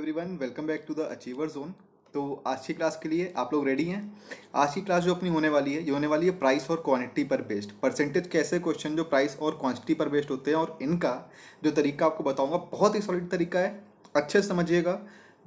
Everyone welcome back to the Achiever Zone तो आज की क्लास के लिए आप लोग रेडी हैं आज की क्लास जो अपनी होने वाली है ये होने वाली है प्राइस और क्वांटिटी पर बेस्ड परसेंटेज कैसे क्वेश्चन जो प्राइस और क्वांटिटी पर बेस्ड होते हैं और इनका जो तरीका आपको बताऊंगा बहुत ही सॉलिड तरीका है अच्छे से समझिएगा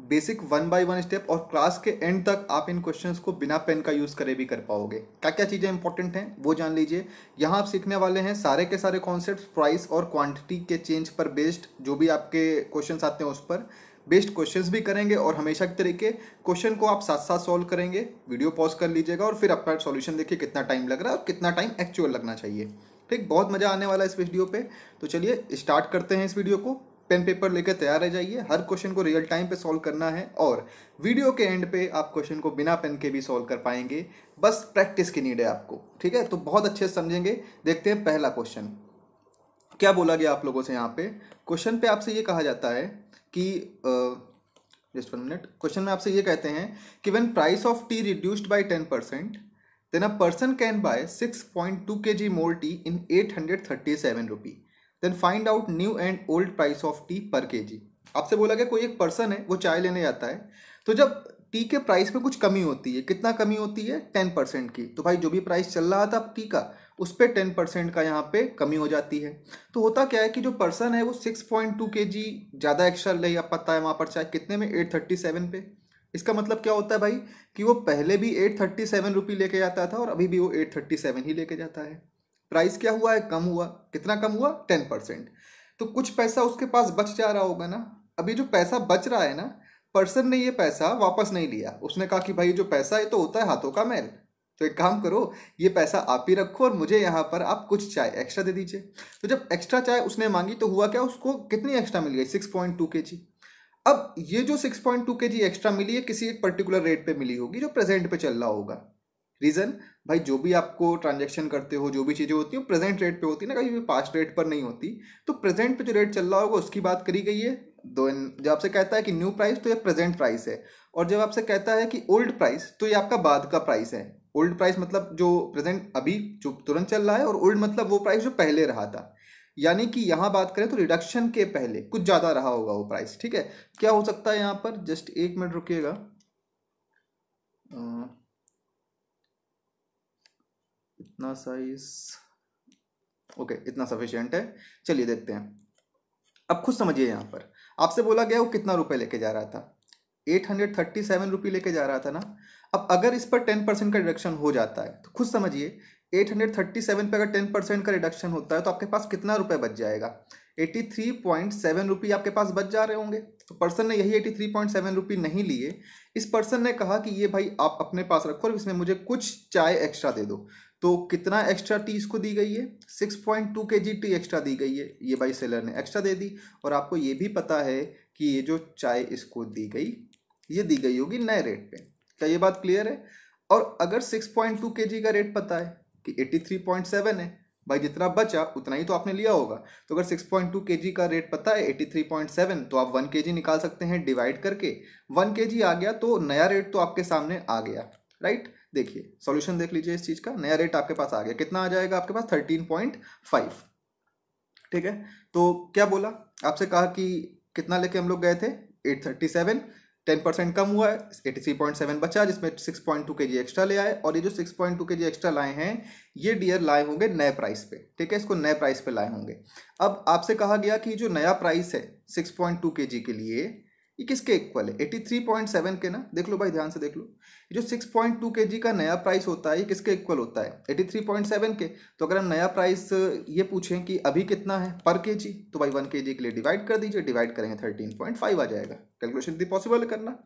basic one by one step और क्लास के एंड तक आप इन क्वेश्चन को बिना पेन का यूज़ करे भी कर पाओगे क्या क्या चीज़ें इंपॉर्टेंट हैं वो जान लीजिए यहाँ आप सीखने वाले हैं सारे के सारे कॉन्सेप्ट प्राइस और क्वान्टिटी के चेंज पर बेस्ड जो भी आपके क्वेश्चन आते हैं उस पर बेस्ड क्वेश्चंस भी करेंगे और हमेशा के तरीके क्वेश्चन को आप साथ साथ सॉल्व करेंगे वीडियो पॉज कर लीजिएगा और फिर अपना सॉल्यूशन देखिए कितना टाइम लग रहा है और कितना टाइम एक्चुअल लगना चाहिए ठीक बहुत मज़ा आने वाला है इस वीडियो पे तो चलिए स्टार्ट करते हैं इस वीडियो को पेन पेपर लेकर तैयार रह जाइए हर क्वेश्चन को रियल टाइम पे सॉल्व करना है और वीडियो के एंड पे आप क्वेश्चन को बिना पेन के भी सॉल्व कर पाएंगे बस प्रैक्टिस की नीड है आपको ठीक है तो बहुत अच्छे से समझेंगे देखते हैं पहला क्वेश्चन क्या बोला गया आप लोगों से यहाँ पे क्वेश्चन पे आपसे ये कहा जाता है कि जस्ट वन मिनट क्वेश्चन में आपसे ये कहते हैं कि when price of tea reduced by ten percent then a person can buy six point two K G more tea in eight hundred thirty seven rupee then find out new and old price of tea per K जी आपसे बोला गया कोई एक person है वो चाय लेने जाता है तो जब टी के प्राइस में कुछ कमी होती है कितना कमी होती है टेन परसेंट की तो भाई जो भी प्राइस चल रहा था टी का उस पर टेन परसेंट का यहाँ पे कमी हो जाती है तो होता क्या है कि जो पर्सन है वो सिक्स पॉइंट टू के जी ज़्यादा एक्स्ट्रा ले या पता है वहाँ पर चाहे कितने में एट थर्टी सेवन पे इसका मतलब क्या होता है भाई कि वो पहले भी एट थर्टी सेवन रुपी लेके जाता था और अभी भी वो एट थर्टी सेवन ही लेके जाता है प्राइस क्या हुआ है कम हुआ कितना कम हुआ टेन परसेंट तो कुछ पैसा उसके पास बच जा रहा होगा ना अभी जो पैसा बच रहा है ना पर्सन ने ये पैसा वापस नहीं लिया उसने कहा कि भाई जो पैसा है तो होता है हाथों का मैल तो एक काम करो ये पैसा आप ही रखो और मुझे यहाँ पर आप कुछ चाय एक्स्ट्रा दे दीजिए तो जब एक्स्ट्रा चाय उसने मांगी तो हुआ क्या उसको कितनी एक्स्ट्रा मिल गई सिक्स पॉइंट टू के जी अब ये जो सिक्स पॉइंट टू के जी एक्स्ट्रा मिली है किसी एक पर्टिकुलर रेट पे मिली होगी जो प्रेजेंट पे चल रहा होगा रीज़न भाई जो भी आपको ट्रांजेक्शन करते हो जो भी चीज़ें होती हैं प्रेजेंट रेट पे होती है ना कहीं भी पास्ट रेट पर नहीं होती तो प्रेजेंट पे जो रेट चल रहा होगा उसकी बात करी गई है दो इन जब आपसे कहता है कि न्यू प्राइस तो ये प्रेजेंट प्राइस है और जब आपसे कहता है कि ओल्ड प्राइस तो ये आपका बाद का प्राइस है ओल्ड प्राइस मतलब जो प्रेजेंट अभी जो तुरंत चल रहा है और ओल्ड मतलब वो प्राइस जो पहले रहा था यानी कि यहाँ बात करें तो रिडक्शन के पहले कुछ ज़्यादा रहा होगा वो प्राइस ठीक है क्या हो सकता है यहाँ पर जस्ट एक मिनट रुकिएगा इतना साइज ओके इतना सफिशियंट है चलिए देखते हैं अब खुद समझिए यहाँ पर आपसे बोला गया वो कितना रुपए लेके जा रहा था eight hundred thirty seven rupee लेके जा रहा था ना अब अगर इस पर टेन परसेंट का रिडक्शन हो जाता है तो खुद समझिए एट हंड्रेड थर्टी सेवन पर अगर टेन परसेंट का रिडक्शन होता है तो आपके पास कितना रुपए बच जाएगा eighty three point seven rupee आपके पास बच जा रहे होंगे तो पर्सन ने यही eighty three point seven rupee नहीं लिए इस पर्सन ने कहा कि ये भाई आप अपने पास रखो और इसमें मुझे कुछ चाय एक्स्ट्रा दे दो तो कितना एक्स्ट्रा टी इसको दी गई है six point two K G T extra दी गई है ये बाई सेलर ने एक्स्ट्रा दे दी और आपको ये भी पता है कि ये जो चाय इसको दी गई ये दी गई होगी नए रेट पे क्या ये बात क्लियर है और अगर six point two K G का रेट पता है कि एट्टी थ्री पॉइंट सेवन है भाई जितना बचा उतना ही तो आपने लिया होगा तो अगर six point two K G का रेट पता है थ्री पॉइंट सेवन तो आप वन के जी निकाल सकते हैं डिवाइड करके वन के जी आ गया तो नया रेट तो आपके सामने आ गया राइट देखिए सॉल्यूशन देख लीजिए इस चीज़ का नया रेट आपके पास आ गया कितना आ जाएगा आपके पास थर्टीन पॉइंट फाइव ठीक है तो क्या बोला आपसे कहा कि कितना लेके हम लोग गए थे eight thirty seven ten percent कम हुआ है एटी थ्री पॉइंट सेवन बचा जिसमें सिक्स पॉइंट टू के जी एक्स्ट्रा ले आए और ये जो सिक्स पॉइंट टू के जी एक्स्ट्रा लाए हैं ये डियर लाए होंगे नए प्राइस पे ठीक है इसको नए प्राइस पे लाए होंगे अब आपसे कहा गया कि जो नया प्राइस है सिक्स पॉइंट टू के जी के लिए ये किसके इक्वल है एटी थ्री पॉइंट सेवन के ना देख लो भाई ध्यान से देख लो जो six point two K G का नया प्राइस होता है ये किसके इक्वल होता है एटी थ्री पॉइंट सेवन के तो अगर हम नया प्राइस ये पूछें कि अभी कितना है पर के जी तो भाई वन के जी के लिए डिवाइड कर दीजिए डिवाइड करेंगे थर्टीन पॉइंट फाइव आ जाएगा कैलकुलेशन भी पॉसिबल करना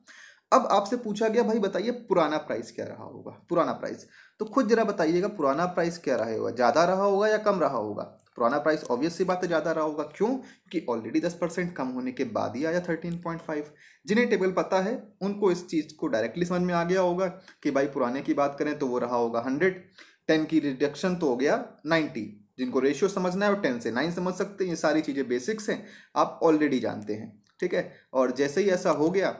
अब आपसे पूछा गया भाई बताइए पुराना प्राइस क्या रहा होगा पुराना प्राइस तो खुद जरा बताइएगा पुराना प्राइस क्या रहा होगा ज़्यादा रहा होगा या कम रहा होगा पुराना प्राइस ऑब्वियस सी बात है ज़्यादा रहा होगा क्यों क्योंकि ऑलरेडी दस परसेंट कम होने के बाद ही आया थर्टीन पॉइंट फाइव जिन्हें टेबल पता है उनको इस चीज़ को डायरेक्टली समझ में आ गया होगा कि भाई पुराने की बात करें तो वो रहा होगा हंड्रेड टेन की रिडक्शन तो हो गया नाइन्टी जिनको रेशियो समझना है वो टेन से नाइन समझ सकते हैं ये सारी चीज़ें बेसिक्स हैं आप ऑलरेडी जानते हैं ठीक है और जैसे ही ऐसा हो गया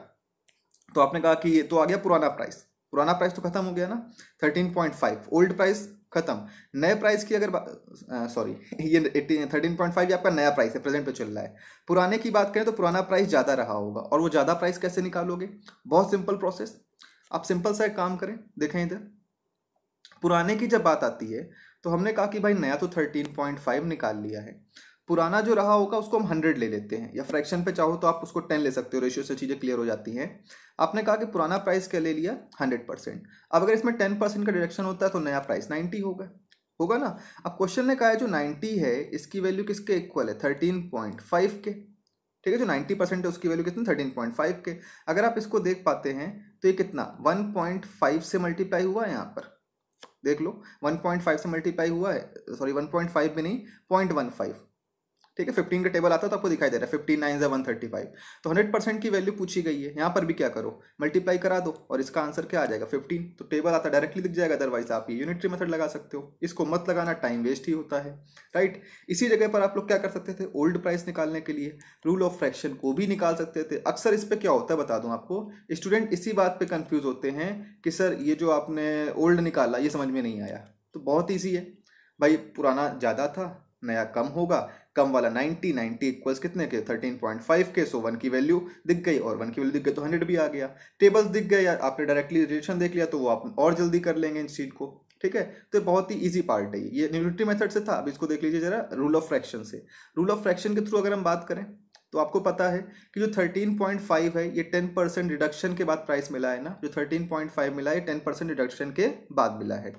तो आपने कहा कि ये तो आ गया पुराना प्राइस पुराना प्राइस तो खत्म हो गया ना thirteen point five old price खत्म नए प्राइस की अगर सॉरी ये एटीन थर्टीन पॉइंट फाइव आपका नया प्राइस है प्रेजेंट पे चल रहा है पुराने की बात करें तो पुराना प्राइस ज़्यादा रहा होगा और वो ज़्यादा प्राइस कैसे निकालोगे बहुत सिंपल प्रोसेस आप सिंपल सा एक काम करें देखें इधर पुराने की जब बात आती है तो हमने कहा कि भाई नया तो थर्टीन निकाल लिया है पुराना जो रहा होगा उसको हम हंड्रेड ले लेते हैं या फ्रैक्शन पे चाहो तो आप उसको टेन ले सकते हो रेशियो से चीज़ें क्लियर हो जाती हैं आपने कहा कि पुराना प्राइस क्या ले लिया हंड्रेड परसेंट अब अगर इसमें टेन परसेंट का डिडक्शन होता है तो नया प्राइस नाइन्टी होगा होगा ना अब क्वेश्चन ने कहा है जो नाइन्टी है इसकी वैल्यू किसके इक्वल है थर्टीन पॉइंट फाइव के ठीक है जो नाइन्टी परसेंट है उसकी वैल्यू कितनी थर्टीन पॉइंट फाइव के अगर आप इसको देख पाते हैं तो ये कितना वन पॉइंट फाइव से मल्टीप्लाई हुआ है यहाँ पर देख लो वन पॉइंट फाइव से मल्टीप्लाई हुआ है सॉरी वन पॉइंट फाइव भी नहीं पॉइंट वन फाइव ठीक है फिफ्टीन का टेबल आता है तो आपको दिखाई दे रहा है फिफ्टी नाइन ज़ा वन थर्टी फाइव तो हंड्रेड परसेंट की वैल्यू पूछी गई है यहाँ पर भी क्या करो मल्टीप्लाई करा दो और इसका आंसर क्या आ जाएगा फिफ्टीन तो टेबल आता डायरेक्टली दिख जाएगा अदरवाइज आप ये यूनिटरी मेथड लगा सकते हो इसको मत लगाना टाइम वेस्ट ही होता है राइट इसी जगह पर आप लोग क्या कर सकते थे ओल्ड प्राइस निकालने के लिए रूल ऑफ फ्रैक्शन को भी निकाल सकते थे अक्सर इस पर क्या होता है बता दूँ आपको स्टूडेंट इसी बात पर कन्फ्यूज़ होते हैं कि सर ये जो आपने ओल्ड निकाला ये समझ में नहीं आया तो बहुत ईजी है भाई पुराना ज़्यादा था नया कम होगा कम वाला 90 90 इक्वल्स कितने के 13.5 के सो वन की वैल्यू दिख गई और वन की वैल्यू दिख गई तो हंड्रेड भी आ गया टेबल्स दिख गए या आपने डायरेक्टली रिलेशन देख लिया तो वो आप और जल्दी कर लेंगे इन चीज को ठीक है तो बहुत ही इजी पार्ट है ये न्यूट्री मेथड से था अब इसको देख लीजिए जरा रूल ऑफ फ्रैक्शन से रूल ऑफ फ्रैक्शन के थ्रू अगर हम बात करें तो आपको पता है कि जो 13.5 है ये 10 परसेंट रिडक्शन के बाद प्राइस मिला है ना जो 13.5 मिला है 10 परसेंट रिडक्शन के बाद मिला है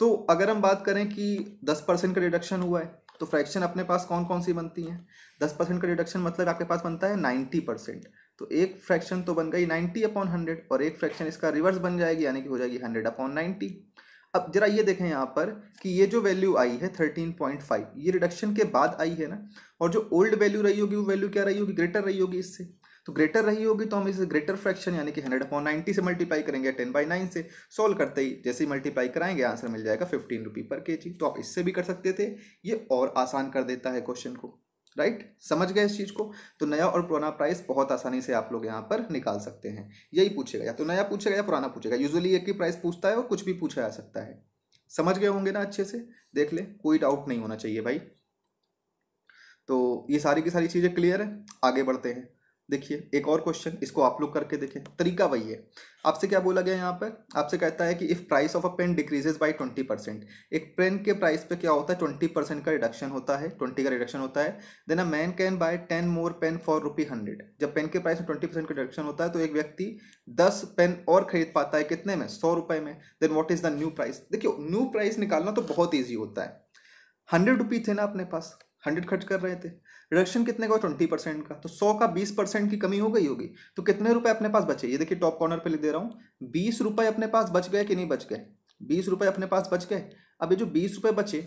तो अगर हम बात करें कि 10 परसेंट का रिडक्शन हुआ है तो फ्रैक्शन अपने पास कौन कौन सी बनती हैं दस परसेंट का डिडक्शन मतलब आपके पास बनता है नाइन्टी परसेंट तो एक फ्रैक्शन तो बन गई नाइन्टी अपॉन हंड्रेड और एक फ्रैक्शन इसका रिवर्स बन जाएगी यानी कि हो जाएगी हंड्रेड अपॉन नाइन्टी अब जरा ये देखें यहाँ पर कि ये जो वैल्यू आई है थर्टीन पॉइंट फाइव ये रिडक्शन के बाद आई है ना और जो ओल्ड वैल्यू रही होगी वो वैल्यू क्या रही होगी ग्रेटर रही होगी इससे तो ग्रेटर रही होगी तो हम इसे ग्रेटर फ्रैक्शन यानी कि हंड्रेड अपॉन नाइन्टी से मल्टीप्लाई करेंगे टेन बाई नाइन से सोल्व करते ही जैसे ही मल्टीप्लाई कराएंगे आंसर मिल जाएगा फिफ्टीन रुपी पर के जी तो आप इससे भी कर सकते थे ये और आसान कर देता है क्वेश्चन को राइट right? समझ गए इस चीज़ को तो नया और पुराना प्राइस बहुत आसानी से आप लोग यहाँ पर निकाल सकते हैं यही पूछेगा या तो नया पूछेगा या पुराना पूछेगा यूजुअली एक ही प्राइस पूछता है और कुछ भी पूछा जा सकता है समझ गए होंगे ना अच्छे से देख ले कोई डाउट नहीं होना चाहिए भाई तो ये सारी की सारी चीज़ें क्लियर है आगे बढ़ते हैं देखिए एक और क्वेश्चन इसको आप लोग करके देखें तरीका वही है आपसे क्या बोला गया यहाँ पर आपसे कहता है कि if price of a pen decreases by twenty percent एक पेन के प्राइस पे क्या होता है ट्वेंटी परसेंट का रिडक्शन होता है ट्वेंटी का रिडक्शन होता है then a man can buy ten more pen for rupee hundred जब पेन के प्राइस में ट्वेंटी परसेंट का रिडक्शन होता है तो एक व्यक्ति दस पेन और खरीद पाता है कितने में सौ रुपये में then what is the new price देखियो न्यू प्राइस निकालना तो बहुत ईजी होता है हंड्रेड रुपी थे ना अपने पास हंड्रेड खर्च कर रहे थे रिडक्शन कितने का ट्वेंटी परसेंट का तो सौ का बीस परसेंट की कमी हो गई होगी तो कितने रुपए अपने पास बचे ये देखिए टॉप कॉर्नर पे लिख दे रहा हूँ बीस रुपए अपने पास बच गए कि नहीं बच गए बीस रुपए अपने पास बच गए अब ये जो बीस रुपए बचे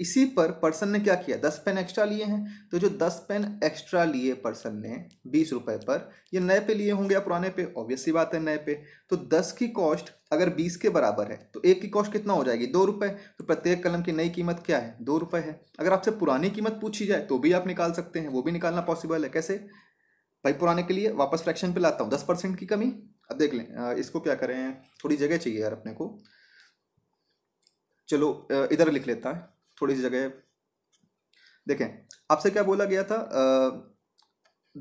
इसी पर पर्सन ने क्या किया दस पेन एक्स्ट्रा लिए हैं तो जो दस पेन एक्स्ट्रा लिए पर्सन ने बीस रुपए पर ये नए पे लिए होंगे या पुराने पे ऑब्वियसली बात है नए पे तो दस की कॉस्ट अगर बीस के बराबर है तो एक की कॉस्ट कितना हो जाएगी दो रुपये तो प्रत्येक कलम की नई कीमत क्या है दो रुपये है अगर आपसे पुरानी कीमत पूछी जाए तो भी आप निकाल सकते हैं वो भी निकालना पॉसिबल है कैसे भाई पुराने के लिए वापस फ्रैक्शन पे लाता हूँ दस परसेंट की कमी अब देख लें इसको क्या करें थोड़ी जगह चाहिए यार अपने को चलो इधर लिख लेता है थोड़ी सी जगह देखें आपसे क्या बोला गया था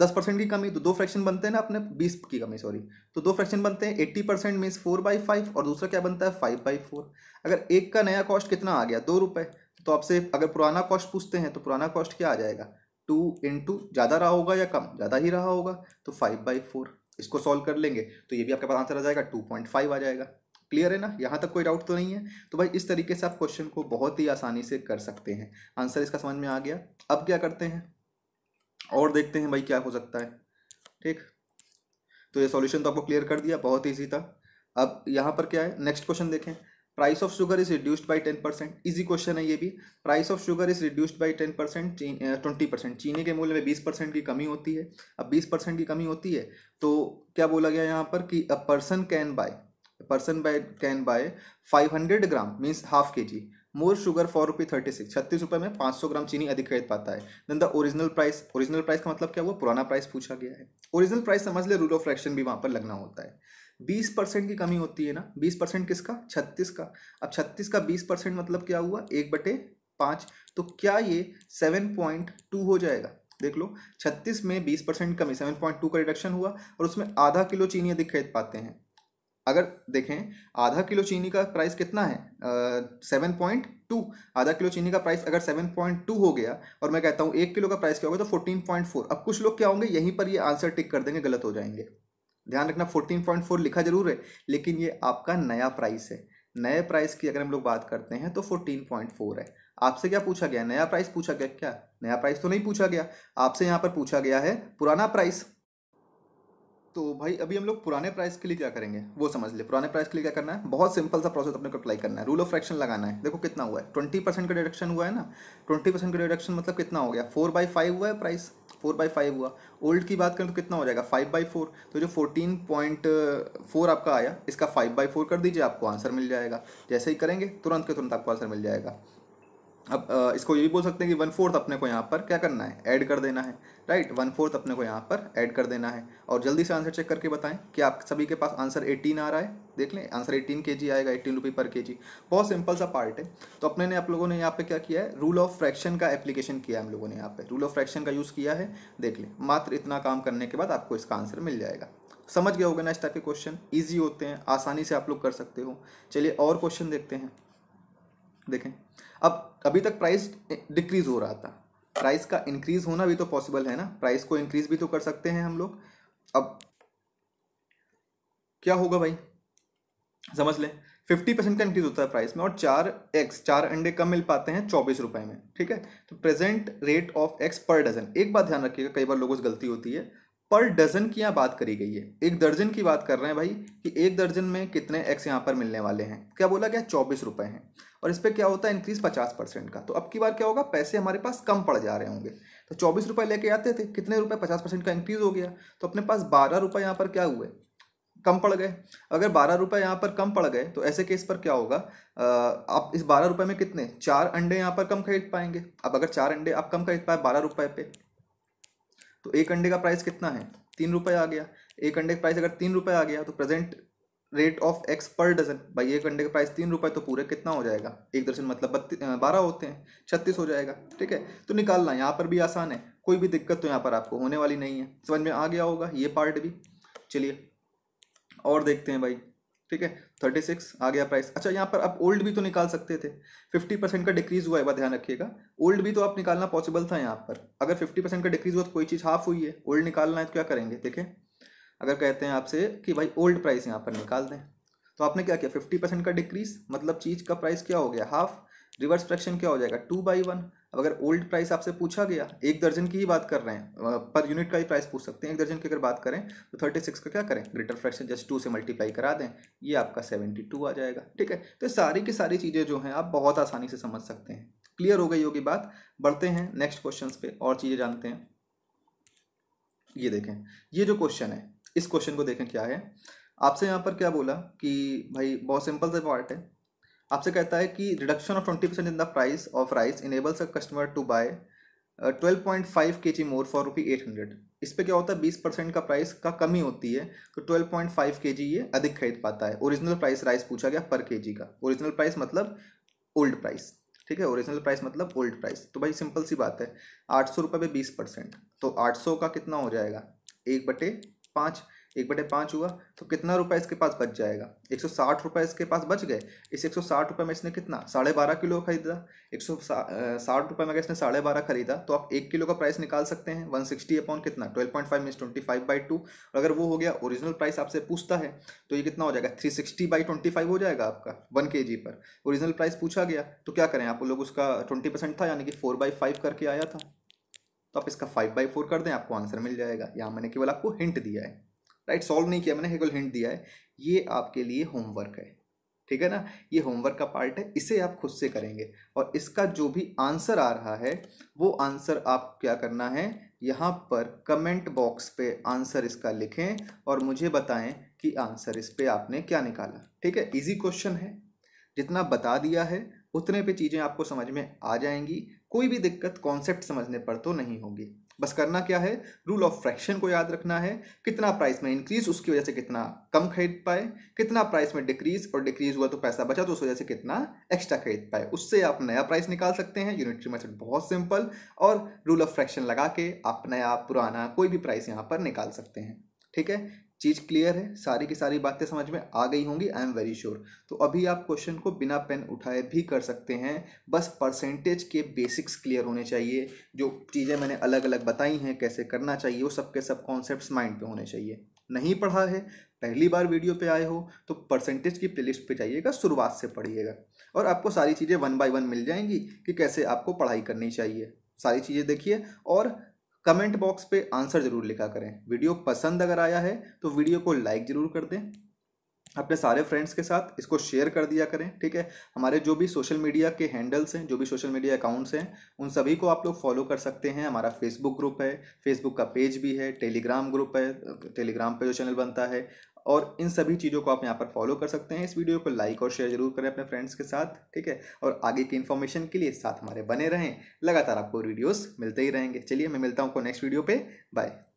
दस परसेंट की कमी तो दो फ्रैक्शन बनते हैं ना अपने बीस की कमी सॉरी तो दो फ्रैक्शन बनते हैं eighty percent means four by five और दूसरा क्या बनता है फाइव बाई फोर अगर एक का नया कॉस्ट कितना आ गया दो रुपये तो आपसे अगर पुराना कॉस्ट पूछते हैं तो पुराना कॉस्ट क्या आ जाएगा टू इंटू ज़्यादा रहा होगा या कम ज़्यादा ही रहा होगा तो फाइव बाई फोर इसको सॉल्व कर लेंगे तो ये भी आपके पास आंसर आ जाएगा टू पॉइंट फाइव आ जाएगा क्लियर है ना यहाँ तक कोई डाउट तो नहीं है तो भाई इस तरीके से आप क्वेश्चन को बहुत ही आसानी से कर सकते हैं आंसर इसका समझ में आ गया अब क्या करते हैं और देखते हैं भाई क्या हो सकता है ठीक तो ये सॉल्यूशन तो आपको क्लियर कर दिया बहुत ईजी था अब यहाँ पर क्या है नेक्स्ट क्वेश्चन देखें price of sugar is reduced by ten percent easy question है ये भी price of sugar is reduced by ten percent twenty percent चीनी के मूल्य में बीस परसेंट की कमी होती है अब बीस परसेंट की कमी होती है तो क्या बोला गया यहाँ पर कि a person can buy person buy can buy 500 gram means half K G more sugar four rupee thirty six छत्तीस रुपये में पाँच सौ ग्राम चीनी अधिक खरीद पाता है then the original price original price का मतलब क्या हुआ पुराना प्राइस पूछा गया है ओरिजिनल प्राइस समझ ले रूल ऑफ फ्रैक्शन भी वहाँ पर लगना होता है बीस परसेंट की कमी होती है ना बीस परसेंट किसका छत्तीस का अब छत्तीस का बीस परसेंट मतलब क्या हुआ एक बटे पाँच तो क्या ये सेवन पॉइंट टू हो जाएगा देख लो छत्तीस में बीस परसेंट कमी सेवन पॉइंट टू का रिडक्शन हुआ और उसमें आधा किलो चीनी अधिक खरीद पाते हैं अगर देखें आधा किलो चीनी का प्राइस कितना है सेवन पॉइंट टू आधा किलो चीनी का प्राइस अगर सेवन पॉइंट टू हो गया और मैं कहता हूँ एक किलो का प्राइस क्या होगा तो फोर्टीन पॉइंट फोर अब कुछ लोग क्या होंगे यहीं पर ये आंसर टिक कर देंगे गलत हो जाएंगे ध्यान रखना फोर्टीन पॉइंट फोर लिखा जरूर है लेकिन ये आपका नया प्राइस है नए प्राइस की अगर हम लोग बात करते हैं तो फोर्टीन पॉइंट फोर है आपसे क्या पूछा गया नया प्राइस पूछा गया क्या नया प्राइस तो नहीं पूछा गया आपसे यहाँ पर पूछा गया है पुराना प्राइस तो भाई अभी हम लोग पुराने प्राइस के लिए क्या करेंगे वो समझ ले पुराने प्राइस के लिए क्या करना है बहुत सिंपल सा प्रोसेस अपने को अप्लाई करना है रूल ऑफ फ्रैक्शन लगाना है देखो कितना हुआ है ट्वेंटी परसेंट का डिडक्शन हुआ है ना ट्वेंटी परसेंट का डिडक्शन मतलब कितना हो गया फोर बाई फाइव हुआ है प्राइस फोर बाई फाइव हुआ ओल्ड की बात करें तो कितना हो जाएगा फाइव बाई फोर तो जो फोर्टीन पॉइंट फोर आपका आया इसका फाइव बाई फोर कर दीजिए आपको आंसर मिल जाएगा जैसे ही करेंगे तुरंत के तुरंत आपको आंसर मिल जाएगा अब इसको ये भी बोल सकते हैं कि वन फोर्थ अपने को यहाँ पर क्या करना है ऐड कर देना है राइट वन फोर्थ अपने को यहाँ पर ऐड कर देना है और जल्दी से आंसर चेक करके बताएं कि आप सभी के पास आंसर एटीन आ रहा है देख लें आंसर एटीन के जी आएगा एटीन रुपी पर के जी बहुत सिंपल सा पार्ट है तो अपने ने आप लोगों ने यहाँ पर क्या किया है रूल ऑफ फ्रैक्शन का एप्लीकेशन किया है हम लोगों ने यहाँ पर रूल ऑफ फ्रैक्शन का यूज़ किया है देख लें मात्र इतना काम करने के बाद आपको इसका आंसर मिल जाएगा समझ गया होगा ना इस टाइप के क्वेश्चन ईजी होते हैं आसानी से आप लोग कर सकते हो चलिए और क्वेश्चन देखते हैं देखें अब अभी तक प्राइस डिक्रीज हो रहा था प्राइस का इंक्रीज होना भी तो पॉसिबल है ना प्राइस को इंक्रीज भी तो कर सकते हैं हम लोग अब क्या होगा भाई समझ लें फिफ्टी परसेंट का इंक्रीज होता है प्राइस में और चार एक्स चार अंडे कम मिल पाते हैं चौबीस रुपए में ठीक है तो present rate of x per dozen एक बात ध्यान रखिएगा कई बार लोगों से गलती होती है पर डजन की यहाँ बात करी गई है एक दर्जन की बात कर रहे हैं भाई कि एक दर्जन में कितने एक्स यहाँ पर मिलने वाले हैं क्या बोला गया चौबीस रुपये हैं और इस पर क्या होता है इंक्रीज पचास परसेंट का तो अब की बार क्या होगा पैसे हमारे पास कम पड़ जा रहे होंगे तो चौबीस रुपये लेके आते थे कितने रुपये पचास परसेंट का इंक्रीज़ हो गया तो अपने पास बारह रुपये यहाँ पर क्या हुए कम पड़ गए अगर बारह रुपये यहाँ पर कम पड़ गए तो ऐसे केस पर क्या होगा आप इस बारह रुपये में कितने चार अंडे यहाँ पर कम खरीद पाएंगे अब अगर चार अंडे आप कम खरीद पाए बारह रुपये पे तो एक अंडे का प्राइस कितना है तीन रुपये आ गया एक अंडे का प्राइस अगर तीन रुपये आ गया तो present rate of x per dozen भाई एक अंडे का प्राइस तीन रुपये तो पूरे कितना हो जाएगा एक दर्जन मतलब बत्तीस बारह होते हैं छत्तीस हो जाएगा ठीक है तो निकालना यहाँ पर भी आसान है कोई भी दिक्कत तो यहाँ पर आपको होने वाली नहीं है समझ में आ गया होगा ये पार्ट भी चलिए और देखते हैं भाई ठीक है थर्टी सिक्स आ गया प्राइस अच्छा यहाँ पर आप ओल्ड भी तो निकाल सकते थे फिफ्टी परसेंट का डिक्रीज हुआ है ध्यान रखिएगा ओल्ड भी तो आप निकालना पॉसिबल था यहाँ पर अगर फिफ्टी परसेंट का डिक्रीज हुआ तो कोई चीज़ हाफ हुई है ओल्ड निकालना है तो क्या करेंगे देखें अगर कहते हैं आपसे कि भाई ओल्ड प्राइस यहाँ पर निकाल दें तो आपने क्या किया फिफ्टी परसेंट का डिक्रीज मतलब चीज़ का प्राइस क्या हो गया हाफ रिवर्स फ्रैक्शन क्या हो जाएगा टू बाई वन अब अगर ओल्ड प्राइस आपसे पूछा गया एक दर्जन की ही बात कर रहे हैं पर यूनिट का ही प्राइस पूछ सकते हैं एक दर्जन की अगर बात करें तो थर्टी सिक्स का क्या करें ग्रेटर फ्रैक्शन जस्ट टू से मल्टीप्लाई करा दें ये आपका सेवेंटी टू आ जाएगा ठीक है तो सारी की सारी चीज़ें जो हैं आप बहुत आसानी से समझ सकते हैं क्लियर हो गई होगी बात बढ़ते हैं नेक्स्ट क्वेश्चन पे और चीज़ें जानते हैं ये देखें ये जो क्वेश्चन है इस क्वेश्चन को देखें क्या है आपसे यहाँ पर क्या बोला कि भाई बहुत सिंपल से पार्ट है आपसे कहता है कि reduction of twenty percent in the price of rice enables a customer to buy twelve point five K G more for rupee eight hundred इस पर क्या होता है बीस परसेंट का प्राइस का कमी होती है तो ट्वेल्व पॉइंट फाइव के जी ये अधिक खरीद पाता है ओरिजिनल प्राइस राइस पूछा गया पर के जी का ओरिजिनल प्राइस मतलब ओल्ड प्राइस ठीक है ओरिजिनल प्राइस मतलब ओल्ड प्राइस तो भाई सिंपल सी बात है आठ सौ रुपये पे बीस परसेंट तो आठ सौ का कितना हो जाएगा एक बटे पाँच एक बटे पाँच हुआ तो कितना रुपया इसके पास बच जाएगा एक सौ साठ रुपये इसके पास बच गए इस एक सौ साठ रुपये में इसने कितना साढ़े बारह किलो खरीदा एक सौ साठ रुपये में अगर इसने साढ़े बारह खरीदा तो आप एक किलो का प्राइस निकाल सकते हैं वन सिक्सटी अपॉन कितना twelve point five mean twenty five by two और अगर वो हो गया ओरिजिनल प्राइस आपसे पूछता है तो ये कितना हो जाएगा three sixty by twenty five हो जाएगा आपका वन के जी पर ओरिजिनल प्राइस पूछा गया तो क्या करें आप लोग उसका ट्वेंटी परसेंट था यानी कि फोर बाई फाइव करके आया था तो आप इसका फाइव बाई फोर कर दें आपको आंसर मिल जाएगा यहाँ मैंने केवल आपको हिंट दिया है राइट सॉल्व नहीं किया मैंने केवल हिंट दिया है ये आपके लिए होमवर्क है ठीक है ना ये होमवर्क का पार्ट है इसे आप खुद से करेंगे और इसका जो भी आंसर आ रहा है वो आंसर आप क्या करना है यहाँ पर कमेंट बॉक्स पे आंसर इसका लिखें और मुझे बताएं कि आंसर इस पर आपने क्या निकाला ठीक है इजी क्वेश्चन है जितना बता दिया है उतने पे चीज़ें आपको समझ में आ जाएंगी कोई भी दिक्कत कॉन्सेप्ट समझने पर तो नहीं होगी बस करना क्या है रूल ऑफ फ्रैक्शन को याद रखना है कितना प्राइस में इंक्रीज उसकी वजह से कितना कम खरीद पाए कितना प्राइस में डिक्रीज और डिक्रीज हुआ तो पैसा बचा तो उस वजह से कितना एक्स्ट्रा खरीद पाए उससे आप नया प्राइस निकाल सकते हैं यूनिटरी मेथड बहुत सिंपल और रूल ऑफ फ्रैक्शन लगा के आप नया पुराना कोई भी प्राइस यहाँ पर निकाल सकते हैं ठीक है चीज़ क्लियर है सारी की सारी बातें समझ में आ गई होंगी आई एम वेरी श्योर तो अभी आप क्वेश्चन को बिना पेन उठाए भी कर सकते हैं बस परसेंटेज के बेसिक्स क्लियर होने चाहिए जो चीज़ें मैंने अलग अलग बताई हैं कैसे करना चाहिए वो सब के सब कॉन्सेप्ट माइंड पे होने चाहिए नहीं पढ़ा है पहली बार वीडियो पे आए हो तो परसेंटेज की प्लेलिस्ट पे जाइएगा शुरुआत से पढ़िएगा और आपको सारी चीज़ें वन बाय वन मिल जाएंगी कि कैसे आपको पढ़ाई करनी चाहिए सारी चीज़ें देखिए और कमेंट बॉक्स पे आंसर ज़रूर लिखा करें वीडियो पसंद अगर आया है तो वीडियो को लाइक ज़रूर कर दें अपने सारे फ्रेंड्स के साथ इसको शेयर कर दिया करें ठीक है हमारे जो भी सोशल मीडिया के हैंडल्स हैं जो भी सोशल मीडिया अकाउंट्स हैं उन सभी को आप लोग फॉलो कर सकते हैं हमारा फेसबुक ग्रुप है फेसबुक का पेज भी है टेलीग्राम ग्रुप है टेलीग्राम पे जो चैनल बनता है और इन सभी चीज़ों को आप यहाँ पर फॉलो कर सकते हैं इस वीडियो को लाइक और शेयर जरूर करें अपने फ्रेंड्स के साथ ठीक है और आगे की इन्फॉर्मेशन के लिए साथ हमारे बने रहें लगातार आपको वीडियोस मिलते ही रहेंगे चलिए मैं मिलता हूँ को नेक्स्ट वीडियो पे बाय